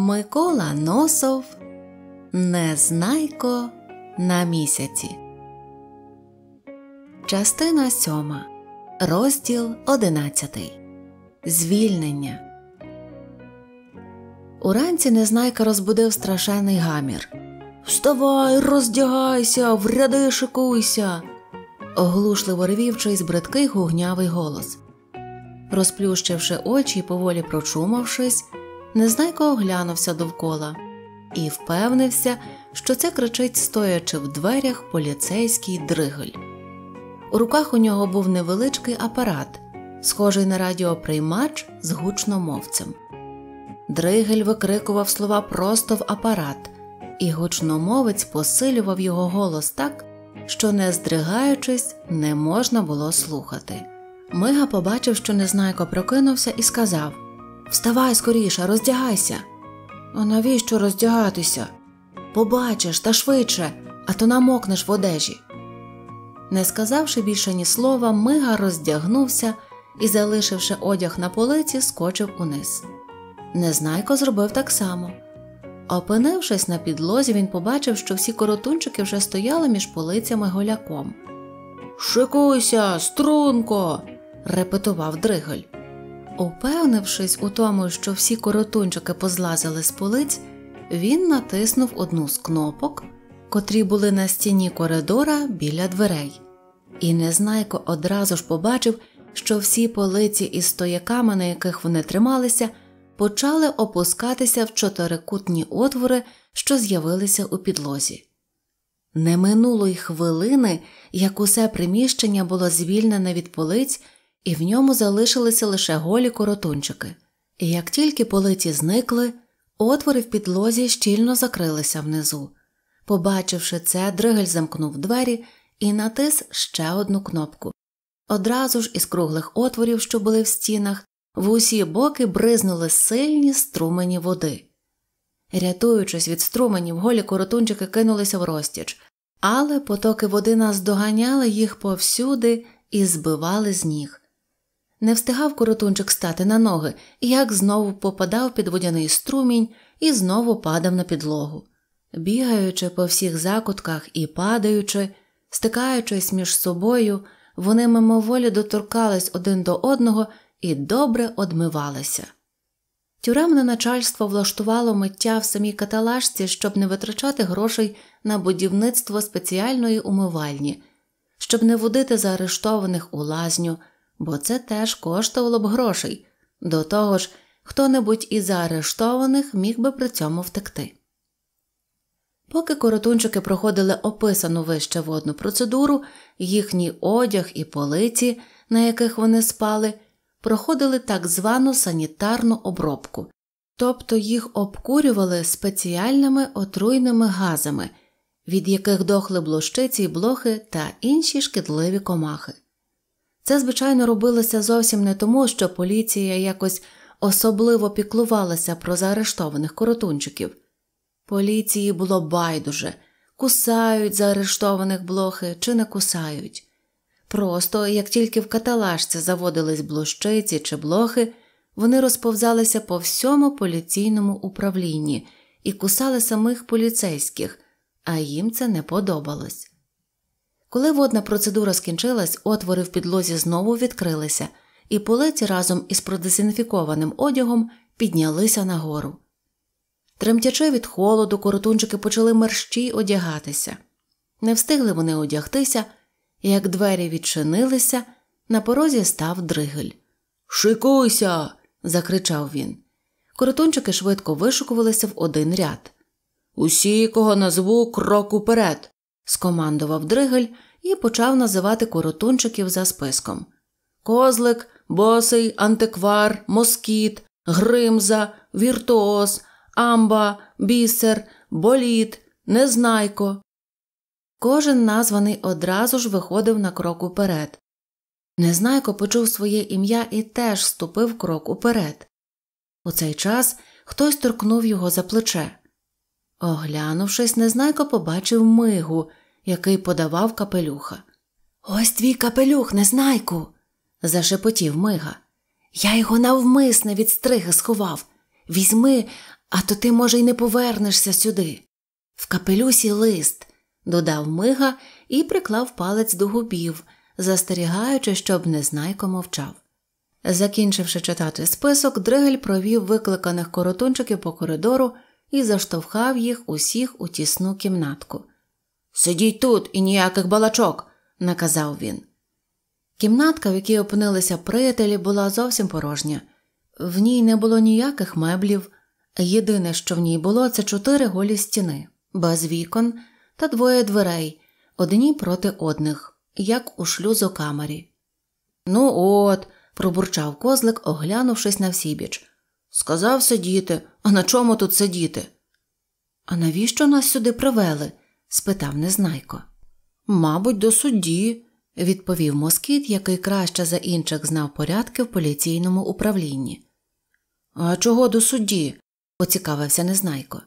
Микола Носов Незнайко на місяці. Частина сьома. Розділ одинадцятий. Звільнення. Уранці незнайка розбудив страшенний гамір. Вставай, роздягайся, вряди, шикуйся. оглушливо ревів чийсь бридкий гугнявий голос. Розплющивши очі й поволі прочумавшись. Незнайко оглянувся довкола і впевнився, що це кричить, стоячи в дверях поліцейський дриголь. У руках у нього був невеличкий апарат, схожий на радіоприймач з гучномовцем. Дригель викрикував слова просто в апарат, і гучномовець посилював його голос так, що, не здригаючись, не можна було слухати. Мига побачив, що незнайко прокинувся, і сказав Вставай скоріше, роздягайся. А навіщо роздягатися? Побачиш та швидше, а то намокнеш в одежі. Не сказавши більше ні слова, мига роздягнувся і, залишивши одяг на полиці, скочив униз. Незнайко зробив так само. Опинившись на підлозі, він побачив, що всі коротунчики вже стояли між полицями голяком. Шикуйся, струнко, репетував Дригель. Упевнившись у тому, що всі коротунчики позлазили з полиць, він натиснув одну з кнопок, котрі були на стіні коридора біля дверей, і незнайко одразу ж побачив, що всі полиці із стояками, на яких вони трималися, почали опускатися в чотирикутні отвори, що з'явилися у підлозі. Не минуло й хвилини, як усе приміщення було звільнене від полиць і в ньому залишилися лише голі коротунчики. І як тільки политі зникли, отвори в підлозі щільно закрилися внизу. Побачивши це, Дригель замкнув двері і натис ще одну кнопку. Одразу ж із круглих отворів, що були в стінах, в усі боки бризнули сильні струмені води. Рятуючись від струменів, голі коротунчики кинулися в розтіч, але потоки води наздоганяли їх повсюди і збивали з ніг. Не встигав коротунчик стати на ноги, як знову попадав під водяний струмінь і знову падав на підлогу. Бігаючи по всіх закутках і падаючи, стикаючись між собою, вони мимоволі доторкались один до одного і добре одмивалися. Тюремне начальство влаштувало миття в самій каталажці, щоб не витрачати грошей на будівництво спеціальної умивальні, щоб не водити заарештованих у лазню бо це теж коштувало б грошей. До того ж, хто небудь із заарештованих міг би при цьому втекти. Поки коротунчики проходили описану вище водну процедуру, їхній одяг і полиці, на яких вони спали, проходили так звану санітарну обробку, тобто їх обкурювали спеціальними отруйними газами, від яких дохли блощиці, й блохи та інші шкідливі комахи. Це, звичайно, робилося зовсім не тому, що поліція якось особливо піклувалася про заарештованих коротунчиків. Поліції було байдуже кусають заарештованих блохи чи не кусають. Просто як тільки в каталажці заводились блощиці чи блохи, вони розповзалися по всьому поліційному управлінні і кусали самих поліцейських, а їм це не подобалось. Коли водна процедура скінчилась, отвори в підлозі знову відкрилися, і полиці разом із продезінфікованим одягом піднялися нагору. Тремтячи від холоду, коротунчики почали мерщій одягатися. Не встигли вони одягтися, як двері відчинилися, на порозі став дригель. Шикуйся. закричав він. Коротунчики швидко вишукувалися в один ряд. Усі, кого назву крок уперед скомандував Дригель і почав називати коротунчиків за списком Козлик, босий, антиквар, москіт, гримза, віртуоз, амба, бісер, боліт, незнайко. Кожен названий одразу ж виходив на крок уперед. Незнайко почув своє ім'я і теж ступив крок уперед. У цей час хтось торкнув його за плече. Оглянувшись, незнайко побачив мигу, який подавав капелюха. Ось твій капелюх, незнайку, зашепотів мига. Я його навмисне від стриги сховав. Візьми, а то ти, може, й не повернешся сюди. В капелюсі лист, додав мига і приклав палець до губів, застерігаючи, щоб незнайко мовчав. Закінчивши читати список, Дригель провів викликаних коротунчиків по коридору і заштовхав їх усіх у тісну кімнатку. Сидіть тут і ніяких балачок, наказав він. Кімнатка, в якій опинилися приятелі, була зовсім порожня. В ній не було ніяких меблів. Єдине, що в ній було, це чотири голі стіни, без вікон та двоє дверей, одні проти одних, як у шлюзу камері. Ну, от, пробурчав козлик, оглянувшись на всібіч. Сказав сидіти, а на чому тут сидіти? А навіщо нас сюди привели? спитав незнайко. Мабуть, до судді, відповів москіт, який краще за інших знав порядки в поліційному управлінні. А чого до судді? поцікавився незнайко.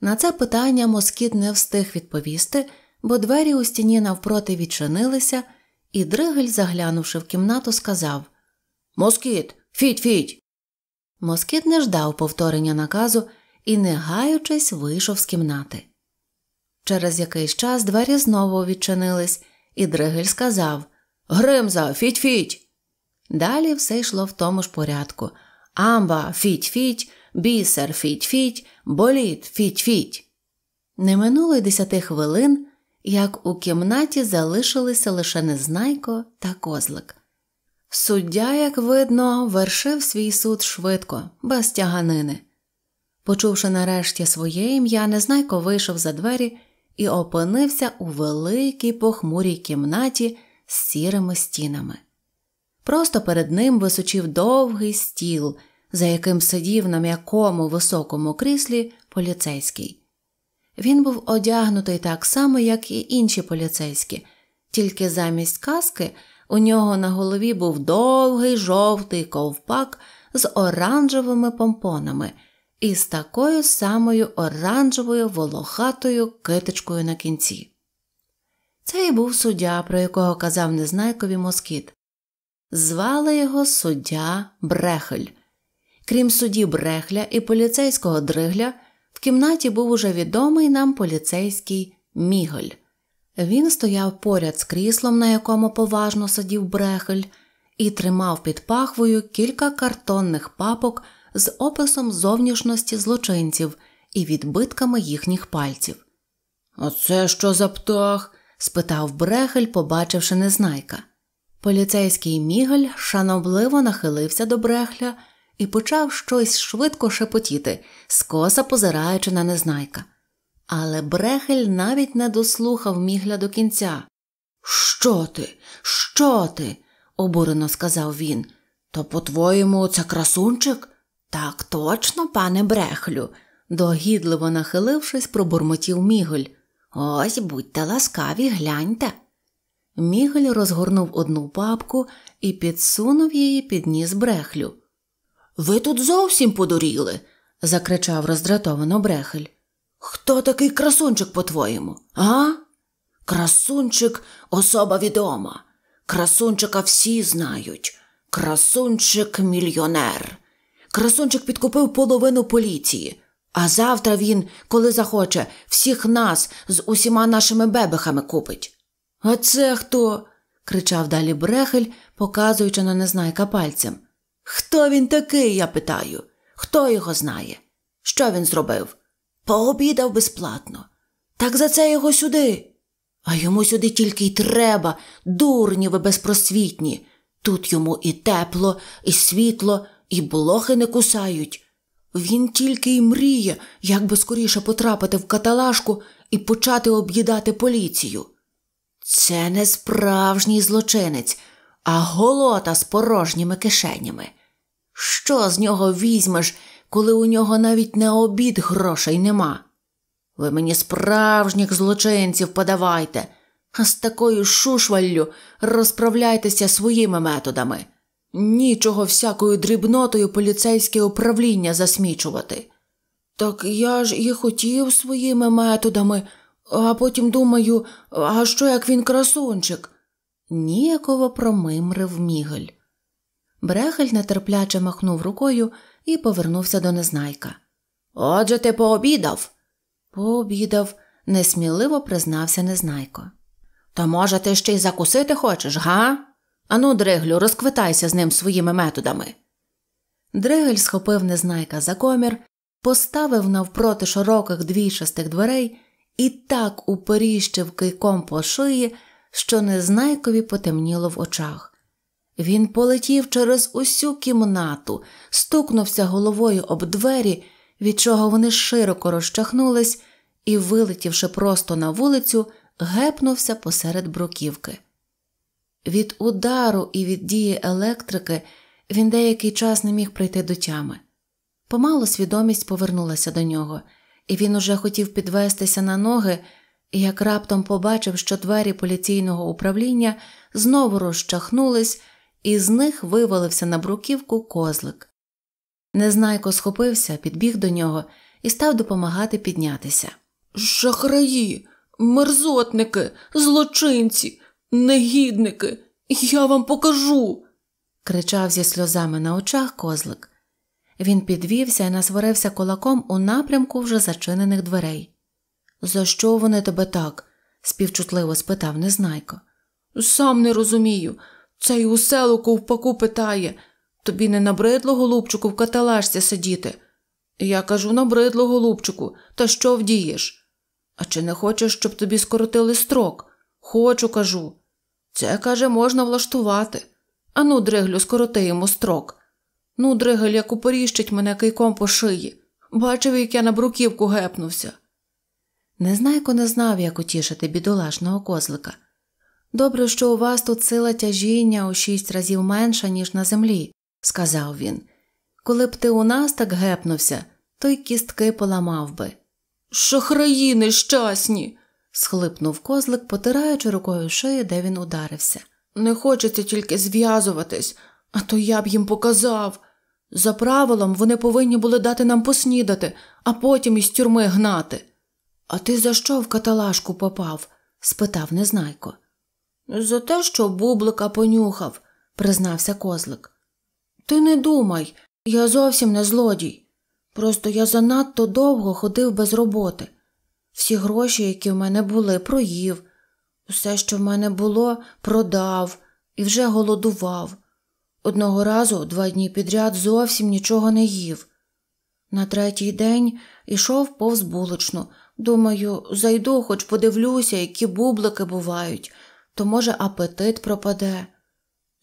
На це питання москіт не встиг відповісти, бо двері у стіні навпроти відчинилися, і Дригель, заглянувши в кімнату, сказав Москіт, фіть, фіть. Москіт не ждав повторення наказу і, не гаючись, вийшов з кімнати. Через якийсь час двері знову відчинились, і Дригель сказав Гримза, фіть-фіть. Далі все йшло в тому ж порядку амба, фіть-фіть, бісер, фіть-фіть, боліт, фіть-фіть. Не минуло й десяти хвилин, як у кімнаті залишилися лише незнайко та козлик. Суддя, як видно, вершив свій суд швидко, без тяганини. Почувши нарешті своє ім'я, незнайко вийшов за двері і опинився у великій похмурій кімнаті з сірими стінами. Просто перед ним височив довгий стіл, за яким сидів на м'якому високому кріслі поліцейський. Він був одягнутий так само, як і інші поліцейські, тільки замість каски у нього на голові був довгий жовтий ковпак з оранжевими помпонами – із такою самою оранжевою волохатою китичкою на кінці. Це і був суддя, про якого казав незнайкові москіт. Звали його суддя Брехель. Крім судді Брехля і поліцейського Дригля, в кімнаті був уже відомий нам поліцейський Міголь. Він стояв поряд з кріслом, на якому поважно сидів Брехель, і тримав під пахвою кілька картонних папок з описом зовнішності злочинців і відбитками їхніх пальців. А це що за птах? спитав Брехель, побачивши незнайка. Поліцейський Мігель шанобливо нахилився до брехля і почав щось швидко шепотіти, скоса позираючи на незнайка. Але брехель навіть не дослухав мігля до кінця. Що ти? Що ти? обурено сказав він. То, по твоєму, це красунчик? Так точно, пане брехлю, догідливо нахилившись, пробурмотів Міголь. Ось будьте ласкаві, гляньте. Мігель розгорнув одну папку і підсунув її під ніс брехлю. Ви тут зовсім подуріли, закричав роздратовано брехель. Хто такий красунчик, по-твоєму? А? Красунчик особа відома. Красунчика всі знають. Красунчик мільйонер. Красунчик підкупив половину поліції. А завтра він, коли захоче, всіх нас з усіма нашими бебехами купить. А це хто? кричав далі Брехель, показуючи на незнайка пальцем. Хто він такий, я питаю. Хто його знає? Що він зробив? Пообідав безплатно. Так за це його сюди. А йому сюди тільки й треба, дурні ви безпросвітні. Тут йому і тепло, і світло, і блохи не кусають. Він тільки й мріє, як би скоріше потрапити в каталажку і почати об'їдати поліцію. Це не справжній злочинець, а голота з порожніми кишенями. Що з нього візьмеш, коли у нього навіть на обід грошей нема? Ви мені справжніх злочинців подавайте, а з такою шушваллю розправляйтеся своїми методами. Нічого всякою дрібнотою поліцейське управління засмічувати. Так я ж і хотів своїми методами, а потім думаю, а що як він красунчик? Ніяково промимрив мігель. Брехель нетерпляче махнув рукою і повернувся до незнайка. Отже, ти пообідав? Пообідав, несміливо признався незнайко. То, може, ти ще й закусити хочеш, га? Ану, Дрегелю, розквитайся з ним своїми методами. Дрегель схопив незнайка за комір, поставив навпроти широких двійчастих дверей і так уперіщив кийком по шиї, що незнайкові потемніло в очах. Він полетів через усю кімнату, стукнувся головою об двері, від чого вони широко розчахнулись, і, вилетівши просто на вулицю, гепнувся посеред бруківки. Від удару і від дії електрики він деякий час не міг прийти до тями. Помалу свідомість повернулася до нього, і він уже хотів підвестися на ноги, як раптом побачив, що двері поліційного управління знову розчахнулись, і з них вивалився на бруківку козлик. Незнайко схопився, підбіг до нього і став допомагати піднятися. Шахраї, мерзотники, злочинці. Негідники, я вам покажу. кричав зі сльозами на очах козлик. Він підвівся і насварився кулаком у напрямку вже зачинених дверей. За що вони тебе так? співчутливо спитав незнайко. Сам не розумію. Це й у селу ковпаку питає. Тобі не набридло, голубчику, в каталажці сидіти. Я кажу набридло, голубчику, та що вдієш? А чи не хочеш, щоб тобі скоротили строк? Хочу, кажу. Це, каже, можна влаштувати. Ану, дриглю, скороти йому строк. Ну, дригель, як упоріщить мене кийком по шиї. Бачив, як я на бруківку гепнувся. Незнайко не знав, як утішити бідолашного козлика. Добре, що у вас тут сила тяжіння у шість разів менша, ніж на землі, сказав він. Коли б ти у нас так гепнувся, то й кістки поламав би. Шахраї щасні схлипнув козлик, потираючи рукою шию, де він ударився. Не хочеться тільки зв'язуватись, а то я б їм показав. За правилом, вони повинні були дати нам поснідати, а потім із тюрми гнати. А ти за що в каталажку попав? спитав незнайко. За те, що бублика понюхав, признався козлик. Ти не думай, я зовсім не злодій. Просто я занадто довго ходив без роботи. Всі гроші, які в мене були, проїв, усе, що в мене було, продав і вже голодував. Одного разу два дні підряд зовсім нічого не їв. На третій день ішов повз булочну. Думаю, зайду, хоч подивлюся, які бублики бувають, то, може, апетит пропаде.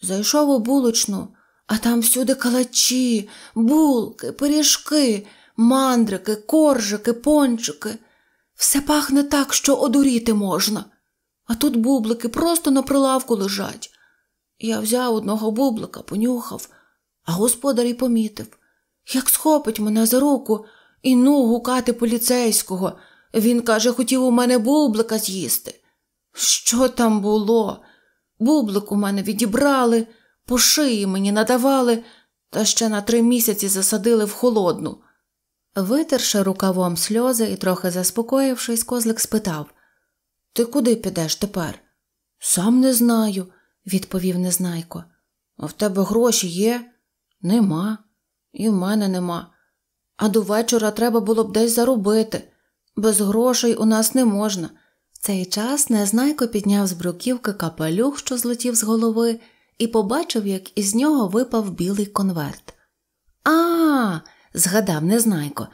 Зайшов у булочну, а там всюди калачі, булки, пиріжки, мандрики, коржики, пончики. Все пахне так, що одуріти можна. А тут бублики просто на прилавку лежать. Я взяв одного бублика, понюхав, а господар і помітив, як схопить мене за руку і ну гукати поліцейського. Він каже, хотів у мене бублика з'їсти. Що там було? Бублик у мене відібрали, по шиї мені надавали, та ще на три місяці засадили в холодну. Витерши рукавом сльози і трохи заспокоївшись, козлик спитав Ти куди підеш тепер? Сам не знаю, відповів незнайко. А в тебе гроші є? Нема, і в мене нема. А до вечора треба було б десь заробити. Без грошей у нас не можна. В цей час незнайко підняв з бруківки капелюх, що злетів з голови, і побачив, як із нього випав білий конверт. А! згадав незнайко.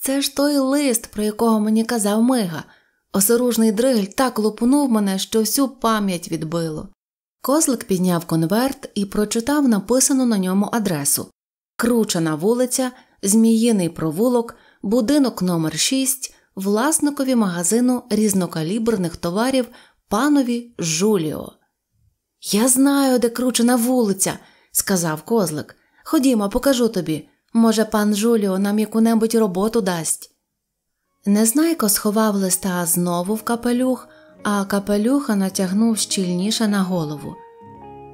Це ж той лист, про якого мені казав мига. Осоружний дригель так лопунув мене, що всю пам'ять відбило. Козлик підняв конверт і прочитав написану на ньому адресу Кручена вулиця, Зміїний провулок, будинок номер 6 власникові магазину різнокаліберних товарів панові Жуліо. Я знаю, де кручена вулиця, сказав козлик. Ходімо, покажу тобі. Може, пан Жуліо нам яку-небудь роботу дасть. Незнайко сховав листа знову в капелюх, а капелюха натягнув щільніше на голову.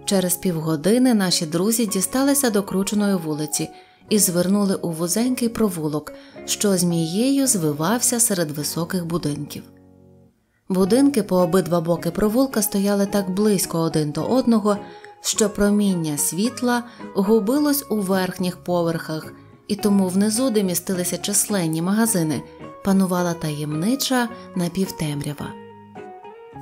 Через півгодини наші друзі дісталися до крученої вулиці і звернули у вузенький провулок, що змією звивався серед високих будинків. Будинки по обидва боки провулка стояли так близько один до одного, що проміння світла губилось у верхніх поверхах, і тому внизу, де містилися численні магазини, панувала таємнича напівтемрява.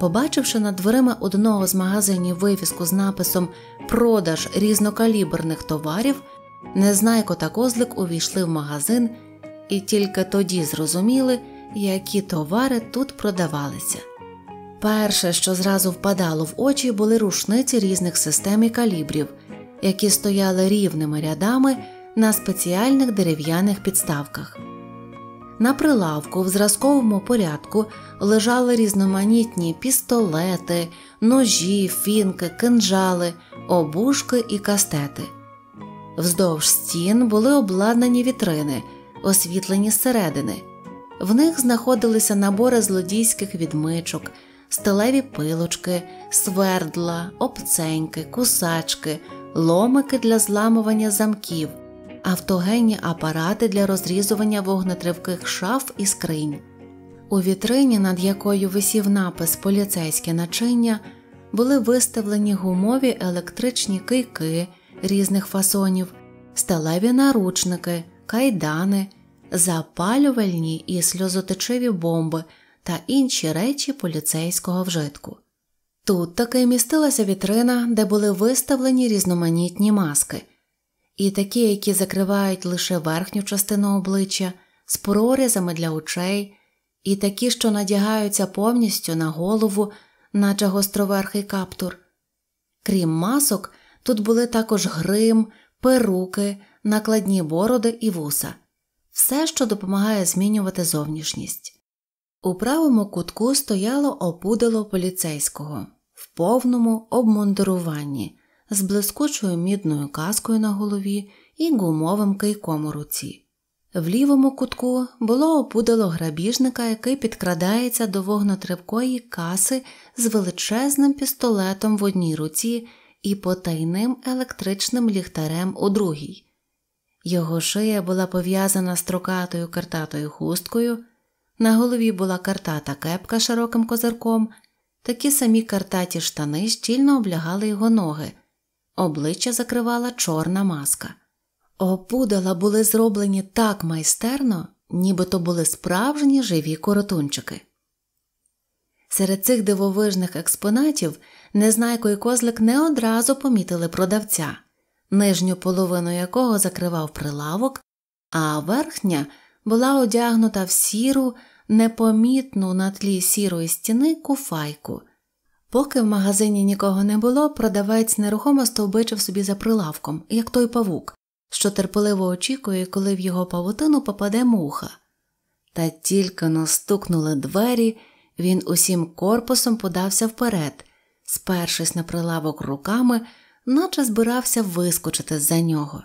Побачивши над дверима одного з магазинів вивіску з написом Продаж різнокаліберних товарів, незнайко та козлик увійшли в магазин і тільки тоді зрозуміли, які товари тут продавалися. Перше, що зразу впадало в очі, були рушниці різних систем і калібрів, які стояли рівними рядами на спеціальних дерев'яних підставках. На прилавку в зразковому порядку лежали різноманітні пістолети, ножі, фінки, кинджали, обушки і кастети. Вздовж стін були обладнані вітрини, освітлені зсередини. В них знаходилися набори злодійських відмичок, сталеві пилочки, свердла, обценьки, кусачки, ломики для зламування замків, автогенні апарати для розрізування вогнетривких шаф і скринь. У вітрині, над якою висів напис Поліцейське начиння, були виставлені гумові електричні кийки різних фасонів, сталеві наручники, кайдани, запалювальні і сльозотечиві бомби та інші речі поліцейського вжитку. Тут таки містилася вітрина, де були виставлені різноманітні маски, і такі, які закривають лише верхню частину обличчя, з прорізами для очей, і такі, що надягаються повністю на голову, наче гостроверхий каптур. Крім масок, тут були також грим, перуки, накладні бороди і вуса, все, що допомагає змінювати зовнішність. У правому кутку стояло опудало поліцейського в повному обмундируванні з блискучою мідною каскою на голові і гумовим кийком у руці. В лівому кутку було опудало грабіжника, який підкрадається до вогнотрибкої каси з величезним пістолетом в одній руці і потайним електричним ліхтарем у другій. Його шия була пов'язана строкатою картатою хусткою. На голові була картата кепка широким козирком, такі самі картаті штани щільно облягали його ноги, обличчя закривала чорна маска. Опудала були зроблені так майстерно, ніби то були справжні живі коротунчики. Серед цих дивовижних експонатів незнайко і козлик не одразу помітили продавця, нижню половину якого закривав прилавок, а верхня була одягнута в сіру, непомітну на тлі сірої стіни куфайку. Поки в магазині нікого не було, продавець нерухомо стовбичив собі за прилавком, як той павук, що терпеливо очікує, коли в його павутину попаде муха. Та тільки но стукнули двері, він усім корпусом подався вперед, спершись на прилавок руками, наче збирався вискочити за нього.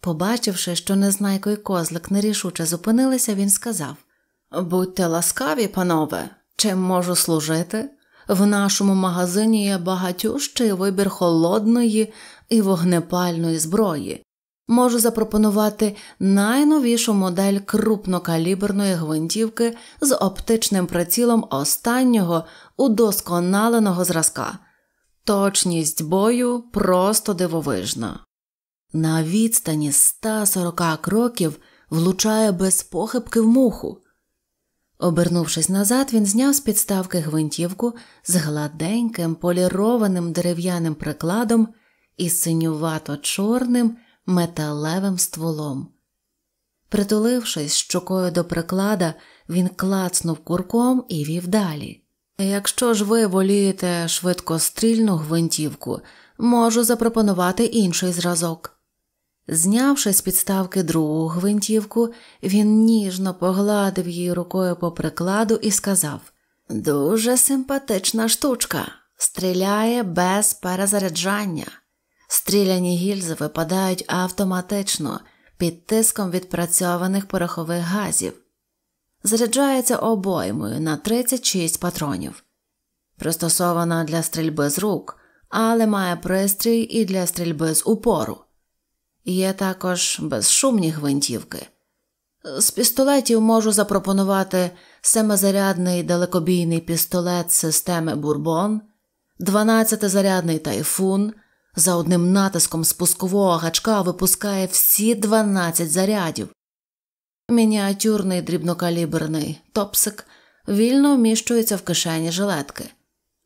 Побачивши, що незнайко і козлик нерішуче зупинилися, він сказав Будьте ласкаві, панове, чим можу служити? В нашому магазині є багатющий вибір холодної і вогнепальної зброї. Можу запропонувати найновішу модель крупнокаліберної гвинтівки з оптичним прицілом останнього удосконаленого зразка. Точність бою просто дивовижна на відстані 140 кроків влучає без похибки в муху. Обернувшись назад, він зняв з підставки гвинтівку з гладеньким полірованим дерев'яним прикладом і синювато чорним металевим стволом. Притулившись щокою до приклада, він клацнув курком і вів далі. Якщо ж ви волієте швидкострільну гвинтівку, можу запропонувати інший зразок. Знявши з підставки другу гвинтівку, він ніжно погладив її рукою по прикладу і сказав Дуже симпатична штучка, стріляє без перезаряджання. Стріляні гільзи випадають автоматично під тиском відпрацьованих порохових газів, заряджається обоймою на 36 патронів, пристосована для стрільби з рук, але має пристрій і для стрільби з упору. Є також безшумні гвинтівки. З пістолетів можу запропонувати семизарядний далекобійний пістолет системи Бурбон, дванадцятизарядний тайфун. За одним натиском спускового гачка випускає всі 12 зарядів. Мініатюрний дрібнокаліберний топсик вільно вміщується в кишені жилетки.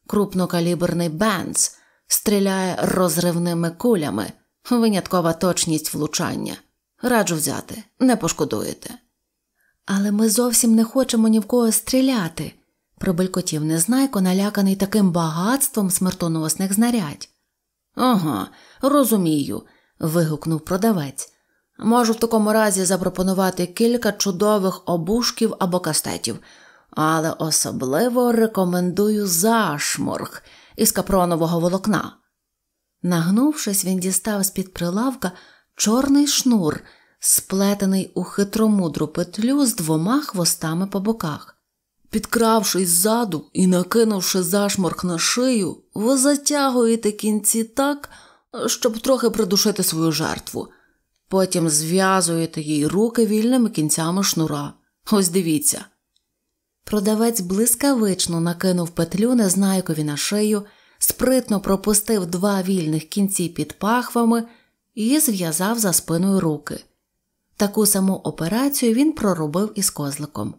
Крупнокаліберний бенц стріляє розривними кулями виняткова точність влучання. Раджу взяти, не пошкодуєте. Але ми зовсім не хочемо ні в кого стріляти, пробелькотів незнайко, наляканий таким багатством смертоносних знарядь. Ага, розумію. вигукнув продавець. Можу в такому разі запропонувати кілька чудових обушків або кастетів, але особливо рекомендую зашморг із капронового волокна. Нагнувшись, він дістав з-під прилавка чорний шнур, сплетений у хитромудру петлю з двома хвостами по боках. Підкравшись ззаду і накинувши зашморк на шию, ви затягуєте кінці так, щоб трохи придушити свою жертву. Потім зв'язуєте їй руки вільними кінцями шнура. Ось дивіться. Продавець блискавично накинув петлю незнайкові на шию спритно пропустив два вільних кінці під пахвами і зв'язав за спиною руки. Таку саму операцію він проробив із козликом.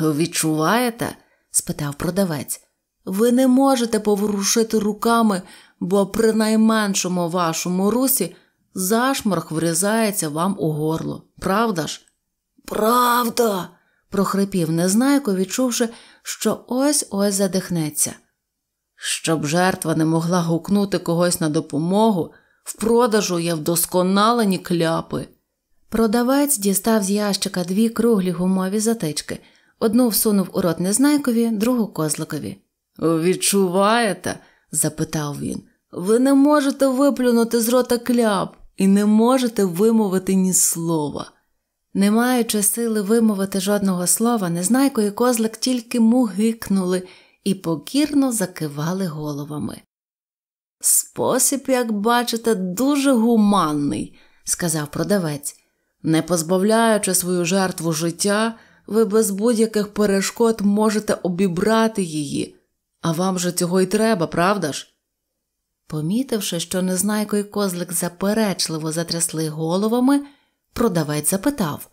Відчуваєте? спитав продавець. Ви не можете поворушити руками, бо при найменшому вашому русі зашморг врізається вам у горло, правда ж? Правда. прохрипів незнайко, відчувши, що ось ось задихнеться. Щоб жертва не могла гукнути когось на допомогу, в продажу є вдосконалені кляпи. Продавець дістав з ящика дві круглі гумові затички одну всунув у рот Незнайкові, другу козликові. Відчуваєте? запитав він. Ви не можете виплюнути з рота кляп і не можете вимовити ні слова. Не маючи сили вимовити жодного слова, Незнайко і козлик тільки мугикнули і покірно закивали головами. Спосіб, як бачите, дуже гуманний, сказав продавець, не позбавляючи свою жертву життя, ви без будь-яких перешкод можете обібрати її, а вам же цього й треба, правда ж? Помітивши, що незнайко й козлик заперечливо затрясли головами, продавець запитав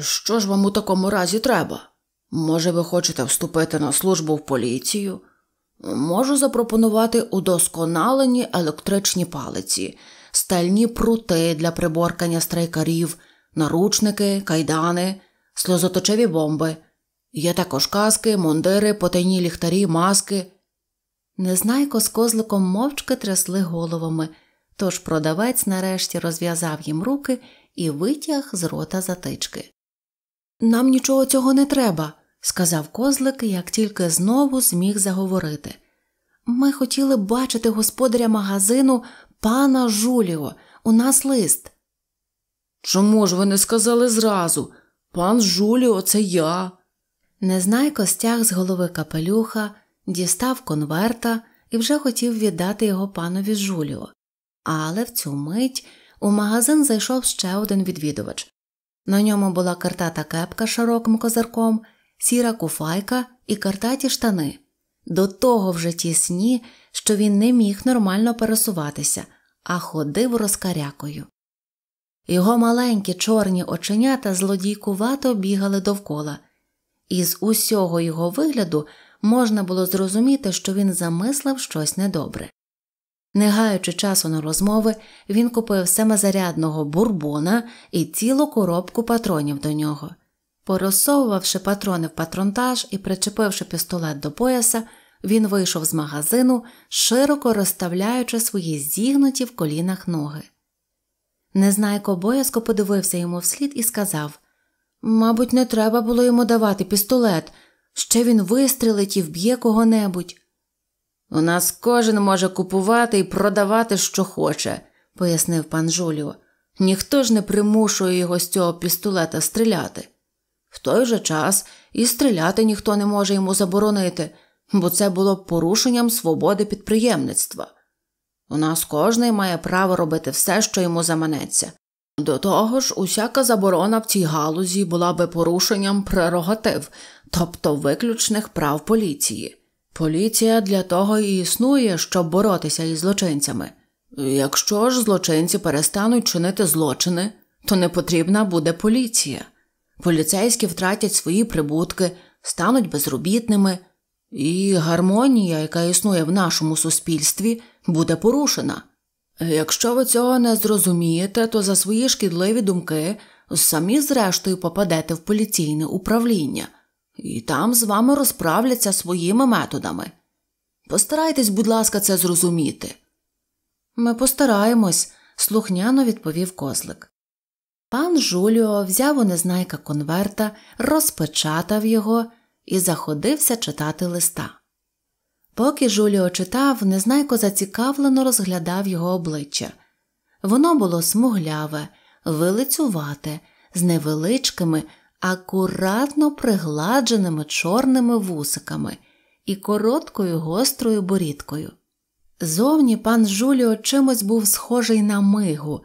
Що ж вам у такому разі треба? Може, ви хочете вступити на службу в поліцію? Можу запропонувати удосконалені електричні палиці, стальні прути для приборкання страйкарів, наручники, кайдани, сльозоточеві бомби. Є також каски, мундири, потайні ліхтарі, маски. Незнайко з козликом мовчки трясли головами, тож продавець нарешті розв'язав їм руки і витяг з рота затички. Нам нічого цього не треба сказав козлик, як тільки знову зміг заговорити. Ми хотіли бачити господаря магазину пана Жуліо. У нас лист. Чому ж ви не сказали зразу? Пан Жуліо, це я. Незнайко стяг з голови капелюха, дістав конверта і вже хотів віддати його панові Жуліо. Але в цю мить у магазин зайшов ще один відвідувач. На ньому була картата кепка широким козирком сіра куфайка і картаті штани, до того вже тісні, що він не міг нормально пересуватися, а ходив розкарякою. Його маленькі чорні оченята злодійкувато бігали довкола, і з усього його вигляду можна було зрозуміти, що він замислив щось недобре. Не гаючи часу на розмови, він купив семизарядного бурбона і цілу коробку патронів до нього. Поросовувавши патрони в патронтаж і причепивши пістолет до пояса, він вийшов з магазину, широко розставляючи свої зігнуті в колінах ноги. Незнайко боязко подивився йому вслід і сказав Мабуть, не треба було йому давати пістолет, ще він вистрілить і вб'є кого небудь. У нас кожен може купувати і продавати, що хоче, пояснив пан Жуліо. Ніхто ж не примушує його з цього пістолета стріляти. В той же час і стріляти ніхто не може йому заборонити, бо це було б порушенням свободи підприємництва. У нас кожний має право робити все, що йому заманеться. До того ж, усяка заборона в цій галузі була би порушенням прерогатив, тобто виключних прав поліції. Поліція для того і існує, щоб боротися із злочинцями. Якщо ж злочинці перестануть чинити злочини, то не потрібна буде поліція. Поліцейські втратять свої прибутки, стануть безробітними, і гармонія, яка існує в нашому суспільстві, буде порушена. Якщо ви цього не зрозумієте, то за свої шкідливі думки самі зрештою попадете в поліційне управління, і там з вами розправляться своїми методами. Постарайтесь, будь ласка, це зрозуміти. Ми постараємось, слухняно відповів козлик. Пан Жуліо взяв у незнайка конверта, розпечатав його і заходився читати листа. Поки Жуліо читав, незнайко зацікавлено розглядав його обличчя. Воно було смугляве, вилицювате, з невеличкими, акуратно пригладженими чорними вусиками і короткою гострою борідкою. Зовні пан Жуліо чимось був схожий на мигу.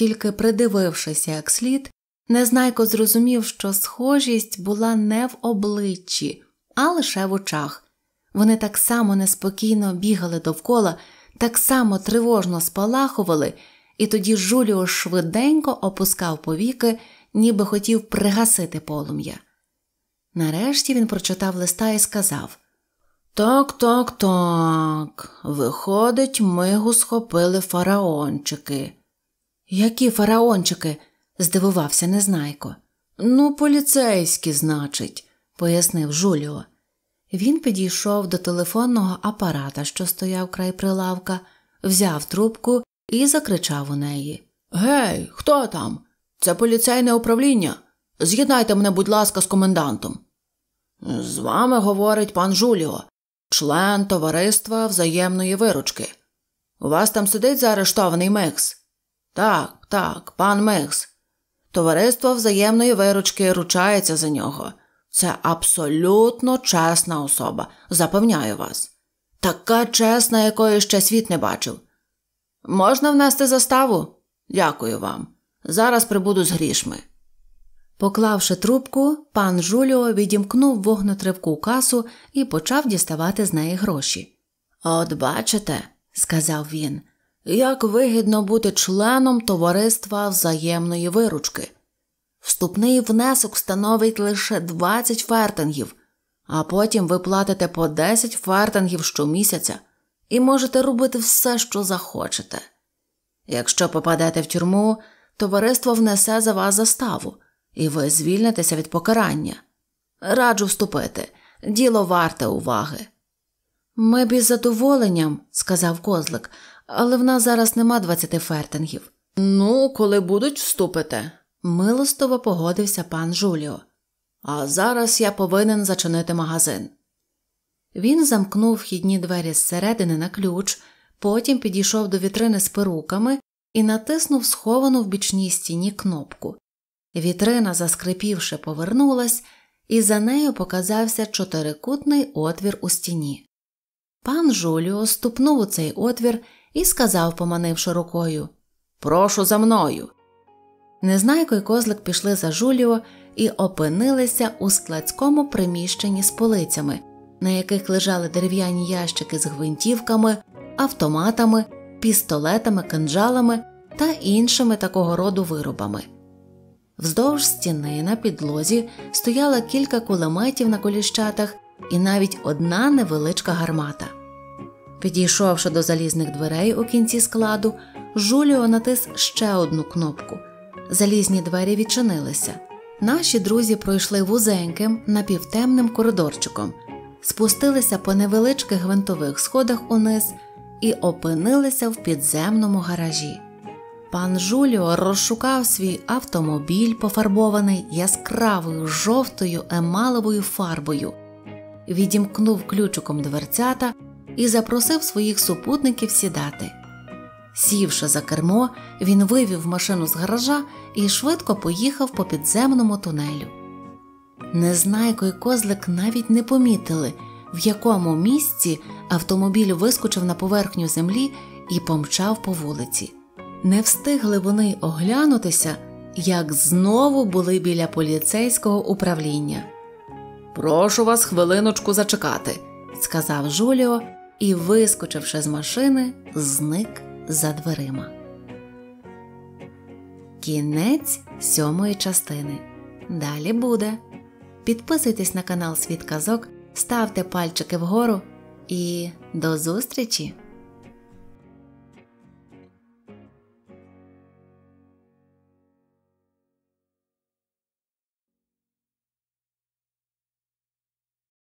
Тільки придивившися як слід, незнайко зрозумів, що схожість була не в обличчі, а лише в очах. Вони так само неспокійно бігали довкола, так само тривожно спалахували, і тоді Жуліо швиденько опускав повіки, ніби хотів пригасити полум'я. Нарешті він прочитав листа і сказав Так, так, так. Виходить, мигу схопили фараончики. Які фараончики? здивувався незнайко. Ну, поліцейські, значить, пояснив Жуліо. Він підійшов до телефонного апарата, що стояв край прилавка, взяв трубку і закричав у неї: Гей, хто там? Це поліцейне управління. З'єднайте мене, будь ласка, з комендантом. З вами говорить пан Жуліо, член товариства взаємної виручки. У вас там сидить заарештований Мекс? Так, так, пан Микс. Товариство взаємної виручки ручається за нього. Це абсолютно чесна особа, запевняю вас. Така чесна, якої ще світ не бачив. Можна внести заставу? Дякую вам. Зараз прибуду з грішми. Поклавши трубку, пан Жуліо відімкнув вогнотривку касу і почав діставати з неї гроші. От бачите, сказав він, як вигідно бути членом товариства взаємної виручки? Вступний внесок становить лише 20 фертингів, а потім ви платите по 10 фертингів щомісяця і можете робити все, що захочете. Якщо попадете в тюрму, товариство внесе за вас заставу, і ви звільнитеся від покарання. Раджу вступити, діло варте уваги. Ми б із задоволенням, сказав козлик, але в нас зараз нема двадцяти фертингів. Ну, коли будуть вступити, милостово погодився пан Жуліо. А зараз я повинен зачинити магазин. Він замкнув вхідні двері зсередини на ключ, потім підійшов до вітрини з перуками і натиснув сховану в бічній стіні кнопку. Вітрина, заскрипівши, повернулась, і за нею показався чотирикутний отвір у стіні. Пан Жуліо ступнув у цей отвір і сказав, поманивши рукою Прошу за мною. Незнайко й козлик пішли за Жуліо і опинилися у складському приміщенні з полицями, на яких лежали дерев'яні ящики з гвинтівками, автоматами, пістолетами, кинджалами та іншими такого роду виробами. Вздовж стіни на підлозі стояло кілька кулеметів на коліщатах і навіть одна невеличка гармата. Підійшовши до залізних дверей у кінці складу, Жуліо натис ще одну кнопку. Залізні двері відчинилися. Наші друзі пройшли вузеньким, напівтемним коридорчиком, спустилися по невеличких гвинтових сходах униз і опинилися в підземному гаражі. Пан Жуліо розшукав свій автомобіль, пофарбований яскравою жовтою емаловою фарбою, відімкнув ключиком дверцята і запросив своїх супутників сідати. Сівши за кермо, він вивів машину з гаража і швидко поїхав по підземному тунелю. Незнайко і козлик навіть не помітили, в якому місці автомобіль вискочив на поверхню землі і помчав по вулиці. Не встигли вони оглянутися, як знову були біля поліцейського управління. Прошу вас хвилиночку зачекати, сказав Жуліо і, вискочивши з машини, зник за дверима. Кінець сьомої частини. Далі буде. Підписуйтесь на канал Світ Казок, ставте пальчики вгору і до зустрічі!